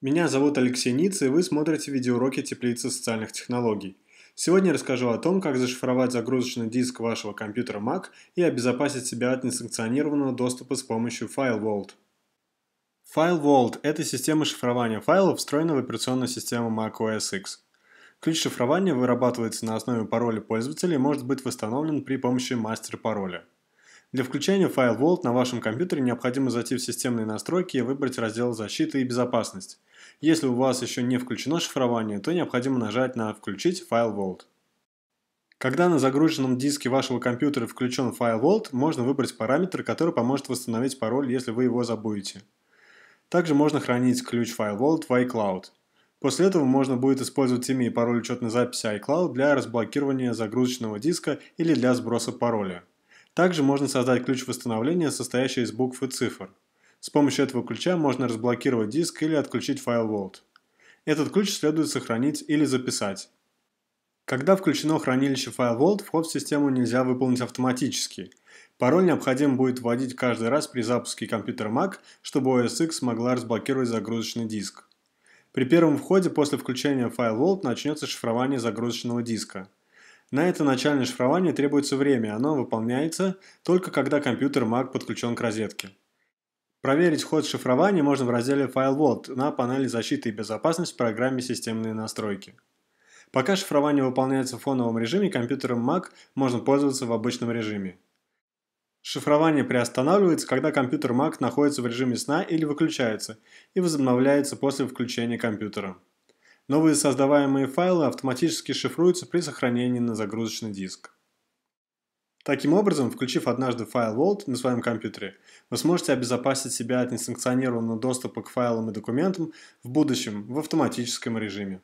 Меня зовут Алексей Ниц, и вы смотрите видеоуроки теплицы социальных технологий. Сегодня я расскажу о том, как зашифровать загрузочный диск вашего компьютера Mac и обезопасить себя от несанкционированного доступа с помощью FileVault. FileVault – это система шифрования файлов, встроенная в операционную систему macOS X. Ключ шифрования вырабатывается на основе пароля пользователя и может быть восстановлен при помощи мастер пароля – для включения файл Vault на вашем компьютере необходимо зайти в системные настройки и выбрать раздел «Защита и безопасность». Если у вас еще не включено шифрование, то необходимо нажать на «Включить файл Vault». Когда на загруженном диске вашего компьютера включен файл Vault, можно выбрать параметр, который поможет восстановить пароль, если вы его забудете. Также можно хранить ключ файл Vault в iCloud. После этого можно будет использовать имя и пароль учетной записи iCloud для разблокирования загрузочного диска или для сброса пароля. Также можно создать ключ восстановления, состоящий из букв и цифр. С помощью этого ключа можно разблокировать диск или отключить файл Vault. Этот ключ следует сохранить или записать. Когда включено хранилище файл Vault, вход в систему нельзя выполнить автоматически. Пароль необходимо будет вводить каждый раз при запуске компьютера Mac, чтобы OS X могла разблокировать загрузочный диск. При первом входе после включения файл Vault начнется шифрование загрузочного диска. На это начальное шифрование требуется время, оно выполняется только когда компьютер Mac подключен к розетке. Проверить ход шифрования можно в разделе «Файл вот» на панели защиты и безопасности в программе «Системные настройки». Пока шифрование выполняется в фоновом режиме, компьютером Mac можно пользоваться в обычном режиме. Шифрование приостанавливается, когда компьютер Mac находится в режиме сна или выключается и возобновляется после включения компьютера. Новые создаваемые файлы автоматически шифруются при сохранении на загрузочный диск. Таким образом, включив однажды файл Vault на своем компьютере, вы сможете обезопасить себя от несанкционированного доступа к файлам и документам в будущем в автоматическом режиме.